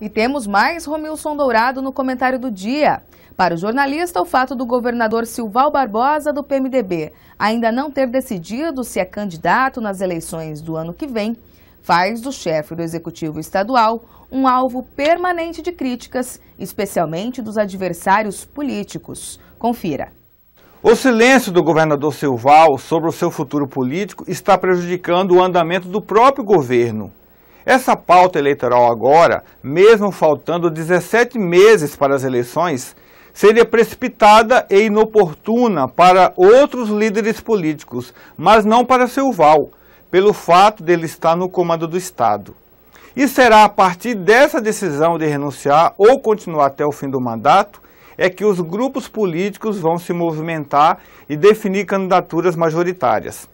E temos mais Romilson Dourado no comentário do dia. Para o jornalista, o fato do governador Silval Barbosa, do PMDB, ainda não ter decidido se é candidato nas eleições do ano que vem, faz do chefe do Executivo Estadual um alvo permanente de críticas, especialmente dos adversários políticos. Confira. O silêncio do governador Silval sobre o seu futuro político está prejudicando o andamento do próprio governo. Essa pauta eleitoral agora, mesmo faltando 17 meses para as eleições, seria precipitada e inoportuna para outros líderes políticos, mas não para seu Val, pelo fato dele estar no comando do Estado. E será a partir dessa decisão de renunciar ou continuar até o fim do mandato é que os grupos políticos vão se movimentar e definir candidaturas majoritárias.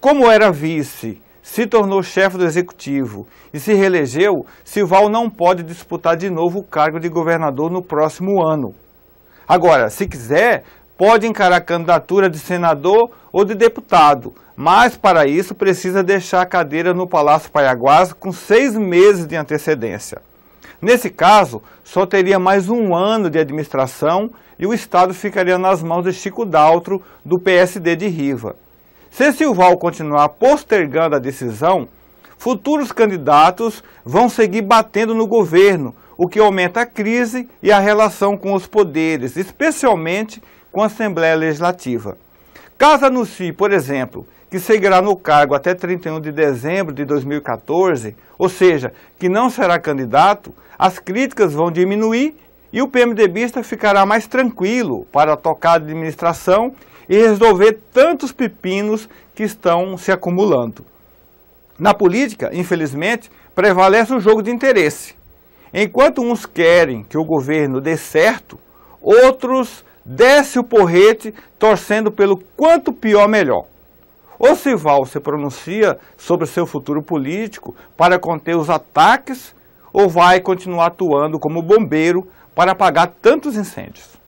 Como era vice se tornou chefe do executivo e se reelegeu, Silval não pode disputar de novo o cargo de governador no próximo ano. Agora, se quiser, pode encarar a candidatura de senador ou de deputado, mas para isso precisa deixar a cadeira no Palácio Paiaguás com seis meses de antecedência. Nesse caso, só teria mais um ano de administração e o Estado ficaria nas mãos de Chico Daltro, do PSD de Riva. Se Silval continuar postergando a decisão, futuros candidatos vão seguir batendo no governo, o que aumenta a crise e a relação com os poderes, especialmente com a Assembleia Legislativa. Caso anuncie, por exemplo, que seguirá no cargo até 31 de dezembro de 2014, ou seja, que não será candidato, as críticas vão diminuir e o PMDBista ficará mais tranquilo para tocar a administração e resolver tantos pepinos que estão se acumulando. Na política, infelizmente, prevalece o jogo de interesse. Enquanto uns querem que o governo dê certo, outros desce o porrete torcendo pelo quanto pior melhor. Ou Sival se pronuncia sobre seu futuro político para conter os ataques, ou vai continuar atuando como bombeiro para apagar tantos incêndios.